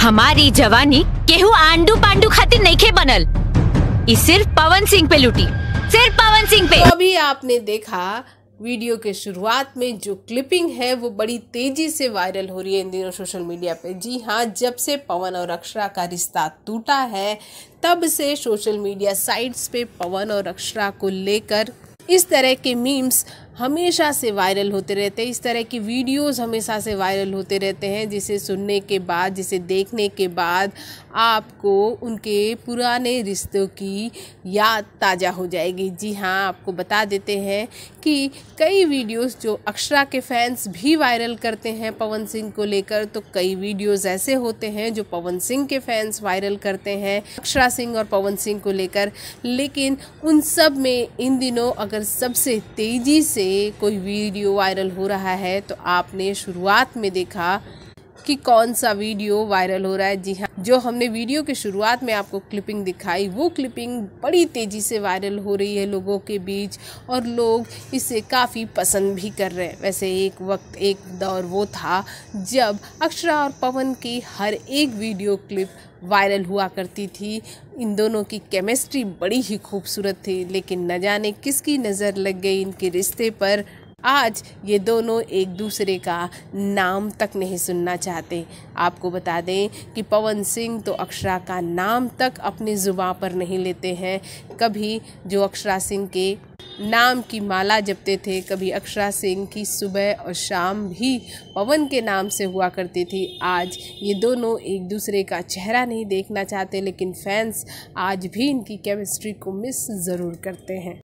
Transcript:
हमारी जवानी केहू आंडू पांडू खातिर नहीं खे बनल सिर्फ पवन सिंह पे लूटी सिर्फ पवन सिंह पे तो अभी आपने देखा वीडियो के शुरुआत में जो क्लिपिंग है वो बड़ी तेजी से वायरल हो रही है इन दिनों सोशल मीडिया पे जी हाँ जब से पवन और अक्षरा का रिश्ता टूटा है तब से सोशल मीडिया साइट्स पे पवन और अक्षरा को लेकर इस तरह के मीम्स हमेशा से वायरल होते रहते हैं इस तरह की वीडियोस हमेशा से वायरल होते रहते हैं जिसे सुनने के बाद जिसे देखने के बाद आपको उनके पुराने रिश्तों की याद ताज़ा हो जाएगी जी हाँ आपको बता देते हैं कि कई वीडियोस जो अक्षरा के फैंस भी वायरल करते हैं पवन सिंह को लेकर तो कई वीडियोस ऐसे होते हैं जो पवन सिंह के फैंस वायरल करते हैं अक्षरा सिंह और पवन सिंह को लेकर लेकिन उन सब में इन दिनों अगर सबसे तेज़ी से कोई वीडियो वायरल हो रहा है तो आपने शुरुआत में देखा कि कौन सा वीडियो वायरल हो रहा है जी हाँ जो हमने वीडियो के शुरुआत में आपको क्लिपिंग दिखाई वो क्लिपिंग बड़ी तेज़ी से वायरल हो रही है लोगों के बीच और लोग इसे काफ़ी पसंद भी कर रहे हैं वैसे एक वक्त एक दौर वो था जब अक्षरा और पवन की हर एक वीडियो क्लिप वायरल हुआ करती थी इन दोनों की केमिस्ट्री बड़ी ही खूबसूरत थी लेकिन न जाने किसकी नज़र लग गई इनके रिश्ते पर आज ये दोनों एक दूसरे का नाम तक नहीं सुनना चाहते आपको बता दें कि पवन सिंह तो अक्षरा का नाम तक अपनी जुबा पर नहीं लेते हैं कभी जो अक्षरा सिंह के नाम की माला जपते थे कभी अक्षरा सिंह की सुबह और शाम भी पवन के नाम से हुआ करती थी आज ये दोनों एक दूसरे का चेहरा नहीं देखना चाहते लेकिन फैंस आज भी इनकी केमिस्ट्री को मिस ज़रूर करते हैं